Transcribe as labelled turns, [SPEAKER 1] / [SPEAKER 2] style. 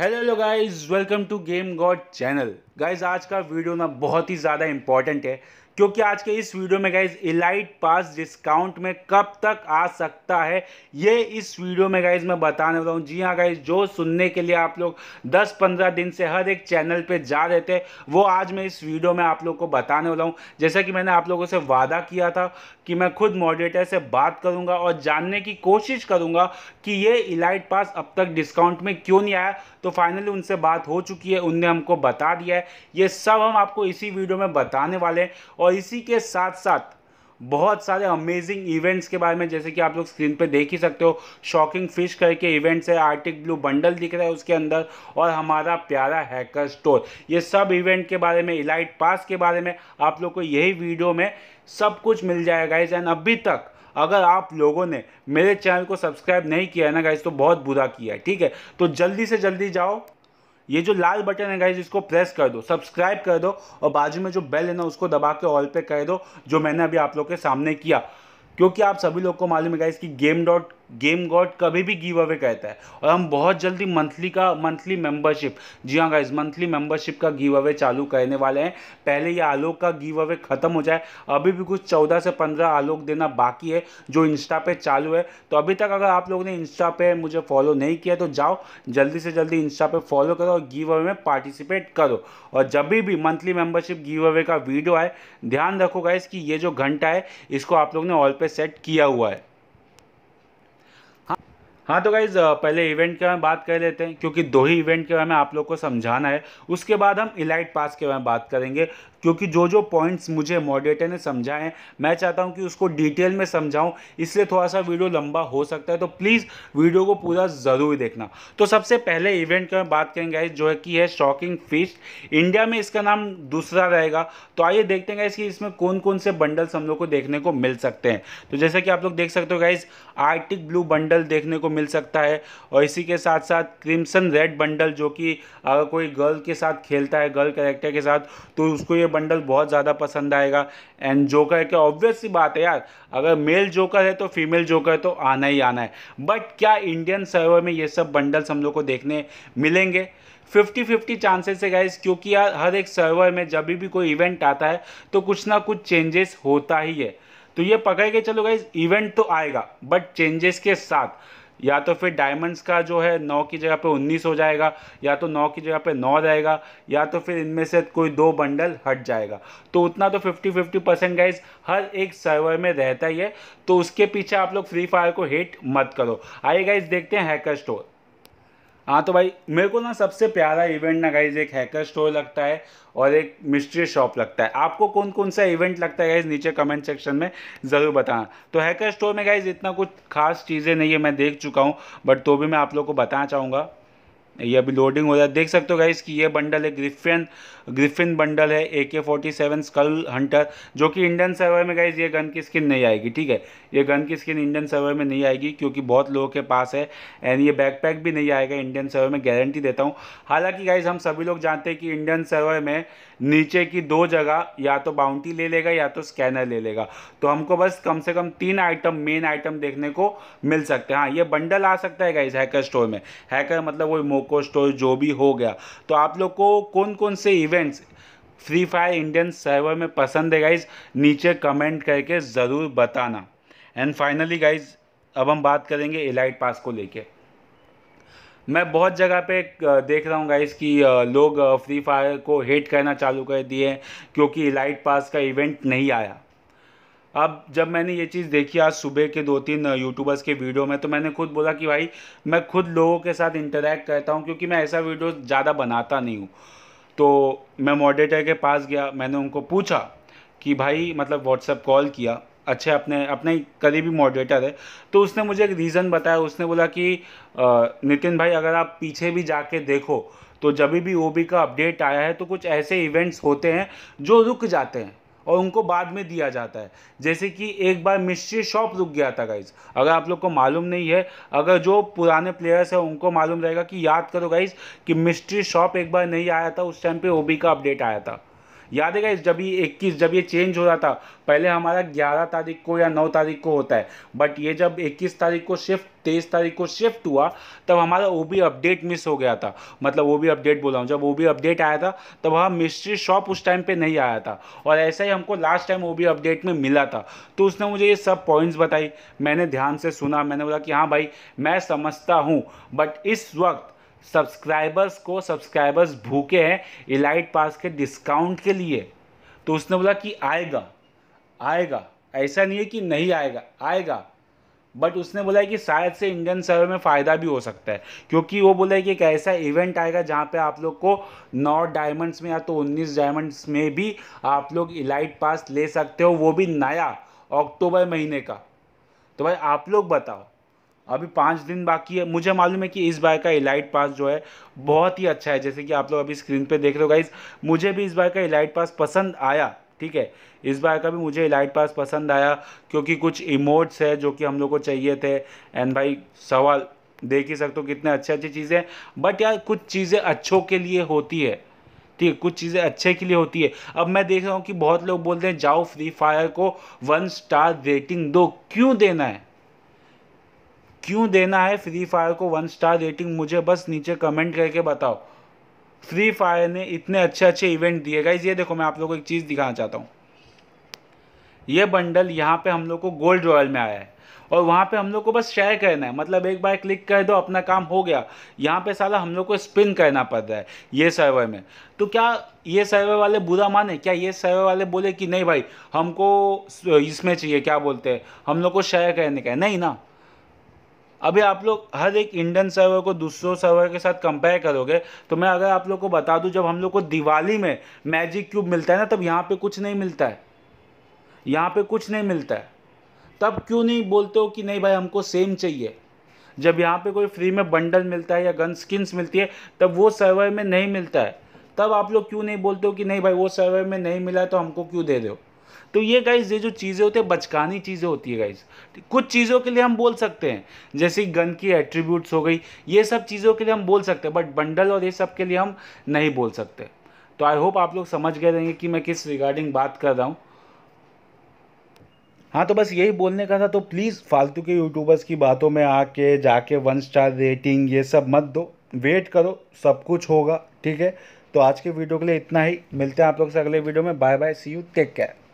[SPEAKER 1] hello guys welcome to Game God channel guys आज का video ना बहुत ही ज़्यादा इंपॉर्टेंट है क्योंकि आज के इस वीडियो में गाइज इलाइट पास डिस्काउंट में कब तक आ सकता है ये इस वीडियो में गाइज मैं बताने वाला हूँ जी हाँ गाइज जो सुनने के लिए आप लोग 10-15 दिन से हर एक चैनल पे जा रहे थे वो आज मैं इस वीडियो में आप लोग को बताने वाला हूँ जैसा कि मैंने आप लोगों से वादा किया था कि मैं खुद मॉडरेटर से बात करूँगा और जानने की कोशिश करूँगा कि ये इलाइट पास अब तक डिस्काउंट में क्यों नहीं आया तो फाइनली उनसे बात हो चुकी है उनने हमको बता दिया है ये सब हम आपको इसी वीडियो में बताने वाले हैं और और इसी के साथ साथ बहुत सारे अमेजिंग इवेंट्स के बारे में जैसे कि आप लोग स्क्रीन पे देख ही सकते हो शॉकिंग फिश करके इवेंट्स है आर्टिक ब्लू बंडल दिख रहा है उसके अंदर और हमारा प्यारा हैकर स्टोर ये सब इवेंट के बारे में इलाइट पास के बारे में आप लोग को यही वीडियो में सब कुछ मिल जाएगा इस एंड अभी तक अगर आप लोगों ने मेरे चैनल को सब्सक्राइब नहीं किया है ना गाइज तो बहुत बुरा किया है ठीक है तो जल्दी से जल्दी जाओ ये जो लाल बटन है गाइज इसको प्रेस कर दो सब्सक्राइब कर दो और बाजू में जो बेल है ना उसको दबा के ऑल पे कर दो जो मैंने अभी आप लोग के सामने किया क्योंकि आप सभी लोग को मालूम है गाइज कि गेम डॉट गेम गॉड कभी भी गिव अवे कहता है और हम बहुत जल्दी मंथली का मंथली मेंबरशिप जी हाँ गाइज मंथली मेंबरशिप का गिव अवे चालू करने वाले हैं पहले ये आलोक का गिव अवे ख़त्म हो जाए अभी भी कुछ चौदह से पंद्रह आलोक देना बाकी है जो इंस्टा पे चालू है तो अभी तक अगर आप लोगों ने इंस्टा पे मुझे फॉलो नहीं किया तो जाओ जल्दी से जल्दी इंस्टा पे फॉलो करो और गिव अवे में पार्टिसिपेट करो और जब भी भी मंथली मेंबरशिप गिव अवे का वीडियो आए ध्यान रखो गाइज कि ये जो घंटा है इसको आप लोग ने ऑल पे सेट किया हुआ है हाँ तो गाइज़ पहले इवेंट के बारे में बात कर लेते हैं क्योंकि दो ही इवेंट के बारे में आप लोग को समझाना है उसके बाद हम इलाइट पास के बारे में बात करेंगे क्योंकि जो जो पॉइंट्स मुझे मॉडरेटर ने समझाए हैं मैं चाहता हूँ कि उसको डिटेल में समझाऊँ इसलिए थोड़ा सा वीडियो लंबा हो सकता है तो प्लीज़ वीडियो को पूरा ज़रूर देखना तो सबसे पहले इवेंट की बात करेंगे गाइज जो है कि है शॉकिंग फिश इंडिया में इसका नाम दूसरा रहेगा तो आइए देखते हैं गाइज कि इसमें कौन कौन से बंडल्स हम लोग को देखने को मिल सकते हैं तो जैसे कि आप लोग देख सकते हो गाइज आर्टिक ब्लू बंडल देखने को मिल सकता है और इसी के साथ साथ क्रिम्सन रेड बंडल जो कि अगर कोई गर्ल के साथ खेलता है गर्ल कैरेक्टर के साथ तो उसको ये बंडल बहुत ज़्यादा पसंद आएगा एंड जोकर के ऑब्वियस सी बात है यार अगर मेल जोकर है तो फीमेल जोकर तो आना ही आना है बट क्या इंडियन सर्वर में ये सब बंडल्स हम लोग को देखने मिलेंगे 50-50 चांसेस है गाइज क्योंकि यार हर एक सर्वर में जब भी कोई इवेंट आता है तो कुछ ना कुछ चेंजेस होता ही है तो ये पकड़ के चलो गाइज इवेंट तो आएगा बट चेंजेस के साथ या तो फिर डायमंड्स का जो है नौ की जगह पे उन्नीस हो जाएगा या तो नौ की जगह पे नौ रहेगा या तो फिर इनमें से कोई दो बंडल हट जाएगा तो उतना तो फिफ्टी फिफ्टी परसेंट गाइज हर एक सर्वर में रहता ही है तो उसके पीछे आप लोग फ्री फायर को हेट मत करो आइए गाइज देखते हैं हैकर स्टोर हाँ तो भाई मेरे को ना सबसे प्यारा इवेंट ना गाइज एक हैकर स्टोर लगता है और एक मिस्ट्री शॉप लगता है आपको कौन कौन सा इवेंट लगता है गाइज नीचे कमेंट सेक्शन में ज़रूर बताना तो हैकर स्टोर में गाइज इतना कुछ खास चीज़ें नहीं है मैं देख चुका हूँ बट तो भी मैं आप लोग को बताना चाहूँगा ये अभी लोडिंग हो रहा है देख सकते हो गाइस कि ये बंडल है ग्रिफिन ग्रिफिन बंडल है ए के फोर्टी सेवन स्कल हंटर जो कि इंडियन सर्वर में गाइस ये गन की स्किन नहीं आएगी ठीक है ये गन की स्किन इंडियन सर्वर में नहीं आएगी क्योंकि बहुत लोगों के पास है एंड ये बैकपैक भी नहीं आएगा इंडियन सर्वर में गारंटी देता हूँ हालांकि गाइज हम सभी लोग जानते हैं कि इंडियन सर्वर में नीचे की दो जगह या तो बाउंटी ले लेगा या तो स्कैनर ले लेगा तो हमको बस कम से कम तीन आइटम मेन आइटम देखने को मिल सकते हैं हाँ ये बंडल आ सकता है गाइज हैकर स्टोर में हैकर मतलब वो मोको स्टोर जो भी हो गया तो आप लोग को कौन कौन से events Free Fire Indian server में पसंद है गाइज नीचे कमेंट करके ज़रूर बताना एंड फाइनली गाइज अब हम बात करेंगे एलाइट पास को लेके मैं बहुत जगह पे देख रहा हूँ गाइस कि लोग फ्री फायर को हेट करना चालू कर दिए क्योंकि लाइट पास का इवेंट नहीं आया अब जब मैंने ये चीज़ देखी आज सुबह के दो तीन यूट्यूबर्स के वीडियो में तो मैंने खुद बोला कि भाई मैं खुद लोगों के साथ इंटरेक्ट करता हूँ क्योंकि मैं ऐसा वीडियो ज़्यादा बनाता नहीं हूँ तो मैं मॉडरेटर के पास गया मैंने उनको पूछा कि भाई मतलब व्हाट्सएप कॉल किया अच्छे अपने अपने करीबी मॉडरेटर है तो उसने मुझे एक रीज़न बताया उसने बोला कि नितिन भाई अगर आप पीछे भी जाके देखो तो जब भी ओ का अपडेट आया है तो कुछ ऐसे इवेंट्स होते हैं जो रुक जाते हैं और उनको बाद में दिया जाता है जैसे कि एक बार मिस्ट्री शॉप रुक गया था गाइज अगर आप लोग को मालूम नहीं है अगर जो पुराने प्लेयर्स हैं उनको मालूम रहेगा कि याद करो गाइज कि मिस्ट्री शॉप एक बार नहीं आया था उस टाइम पे ओबी का अपडेट आया था याद है इस जब ये इक्कीस जब ये चेंज हो रहा था पहले हमारा ग्यारह तारीख को या नौ तारीख को होता है बट ये जब इक्कीस तारीख को शिफ्ट तेईस तारीख को शिफ्ट हुआ तब हमारा वो भी अपडेट मिस हो गया था मतलब वो भी अपडेट बोला हूँ जब वो भी अपडेट आया था तब वहाँ मिस्ट्री शॉप उस टाइम पे नहीं आया था और ऐसा ही हमको लास्ट टाइम वो भी अपडेट में मिला था तो उसने मुझे ये सब पॉइंट्स बताई मैंने ध्यान से सुना मैंने बोला कि हाँ भाई मैं समझता हूँ बट इस वक्त सब्सक्राइबर्स को सब्सक्राइबर्स भूखे हैं इलाइट पास के डिस्काउंट के लिए तो उसने बोला कि आएगा आएगा ऐसा नहीं है कि नहीं आएगा आएगा बट उसने बोला है कि शायद से इंडियन सर्वे में फ़ायदा भी हो सकता है क्योंकि वो बोला है कि एक ऐसा इवेंट आएगा जहाँ पे आप लोग को नौ डायमंड्स में या तो उन्नीस डायमंड्स में भी आप लोग इलाइट पास ले सकते हो वो भी नया अक्टूबर महीने का तो भाई आप लोग बताओ अभी पाँच दिन बाकी है मुझे मालूम है कि इस बार का इलाइट पास जो है बहुत ही अच्छा है जैसे कि आप लोग अभी स्क्रीन पे देख रहे हो गाइज मुझे भी इस बार का इलाइट पास पसंद आया ठीक है इस बार का भी मुझे इलाइट पास पसंद आया क्योंकि कुछ इमोट्स है जो कि हम लोग को चाहिए थे एंड भाई सवाल देख ही सकते हो कितने अच्छे अच्छी चीज़ें बट यार कुछ चीज़ें अच्छों के लिए होती है ठीक है कुछ चीज़ें अच्छे के लिए होती है अब मैं देख रहा हूँ कि बहुत लोग बोलते हैं जाओ फ्री फायर को वन स्टार रेटिंग दो क्यों देना है क्यों देना है फ्री फायर को वन स्टार रेटिंग मुझे बस नीचे कमेंट करके बताओ फ्री फायर ने इतने अच्छे अच्छे इवेंट दिए गए ये देखो मैं आप लोग को एक चीज़ दिखाना चाहता हूँ ये बंडल यहाँ पे हम लोग को गोल्ड रॉयल में आया है और वहाँ पे हम लोग को बस शेयर करना है मतलब एक बार क्लिक कर दो अपना काम हो गया यहाँ पे साला हम लोग को स्पिन करना पड़ रहा है ये सर्वर में तो क्या ये सर्वर वाले बुरा माने क्या ये सर्वर वाले बोले कि नहीं भाई हमको इसमें चाहिए क्या बोलते हैं हम लोग को शेयर करने का है नहीं ना अभी आप लोग हर एक इंडियन सर्वर को दूसरों सर्वर के साथ कंपेयर करोगे तो मैं अगर आप लोग को बता दूं जब हम लोग को दिवाली में मैजिक क्यूब मिलता है ना तब यहाँ पे कुछ नहीं मिलता है यहाँ पे कुछ नहीं मिलता है तब क्यों नहीं बोलते हो कि नहीं भाई हमको सेम चाहिए जब यहाँ पे कोई फ्री में बंडल मिलता है या गन स्किन्स मिलती है तब वो सर्वर में नहीं मिलता है तब आप लोग क्यों नहीं बोलते हो कि नहीं भाई वो सर्वर में नहीं मिला तो हमको क्यों दे दो तो ये गाइज ये जो चीज़ें होती है बचकानी चीज़ें होती है गाइज कुछ चीज़ों के लिए हम बोल सकते हैं जैसे गन की एट्रीब्यूट्स हो गई ये सब चीज़ों के लिए हम बोल सकते हैं बट बंडल और ये सब के लिए हम नहीं बोल सकते तो आई होप आप लोग समझ गए रहेंगे कि मैं किस रिगार्डिंग बात कर रहा हूँ हाँ तो बस यही बोलने का था तो प्लीज़ फालतू के यूट्यूबर्स की बातों में आके जाके वन स्टार रेटिंग ये सब मत दो वेट करो सब कुछ होगा ठीक है तो आज के वीडियो के लिए इतना ही मिलते हैं आप लोग से अगले वीडियो में bye bye see you take care